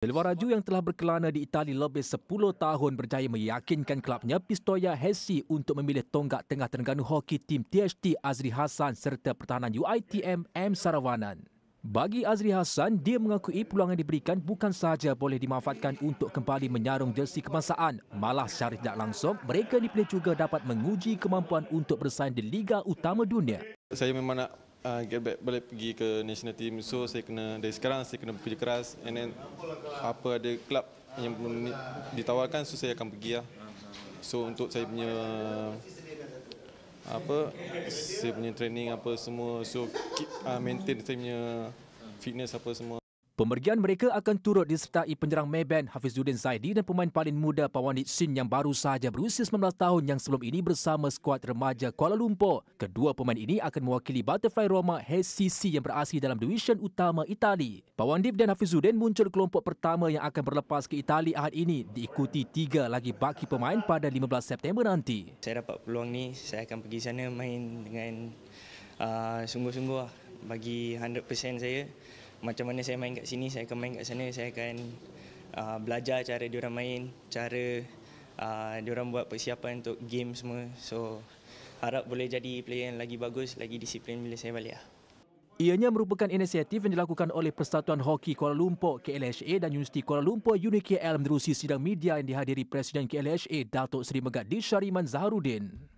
Luar Raju yang telah berkelana di Itali lebih 10 tahun berjaya meyakinkan kelabnya Pistoia Hesi untuk memilih tonggak tengah Terengganu hoki tim THT Azri Hasan serta pertahanan UITM M Saravanan. Bagi Azri Hasan, dia mengakui peluang yang diberikan bukan sahaja boleh dimanfaatkan untuk kembali menyarung jersi kemasaan. Malah secara tidak langsung, mereka dipilih juga dapat menguji kemampuan untuk bersaing di Liga Utama Dunia. Saya memang nak uh, boleh pergi ke national team so saya kena dari sekarang saya kena bekerja keras and then apa ada club yang belum ditawarkan so saya akan pergi lah. so untuk saya punya apa saya punya training apa semua so keep, uh, ah, maintain saya punya fitness apa semua Pemergian mereka akan turut disertai penyerang Mayban Hafizuddin Zaidi dan pemain paling muda Pawanit Sin yang baru sahaja berusia 19 tahun yang sebelum ini bersama skuad remaja Kuala Lumpur. Kedua pemain ini akan mewakili Butterfly Roma HCC yang berasal dalam division utama Itali. Pawandip dan Hafizuddin muncul kelompok pertama yang akan berlepas ke Itali ahad ini diikuti tiga lagi baki pemain pada 15 September nanti. Saya dapat peluang ni, saya akan pergi sana main dengan ah, sungguh-sungguh lah, bagi 100% saya macam mana saya main kat sini saya akan main kat sana saya akan uh, belajar cara diorang main cara uh, diorang buat persiapan untuk game semua so harap boleh jadi player yang lagi bagus lagi disiplin bila saya balik lah. Ianya merupakan inisiatif yang dilakukan oleh Persatuan Hoki Kuala Lumpur KLHA dan Universiti Kuala Lumpur UNIKL menerusi sidang media yang dihadiri Presiden KLHA Datuk Seri Megat Shariman Zaharudin.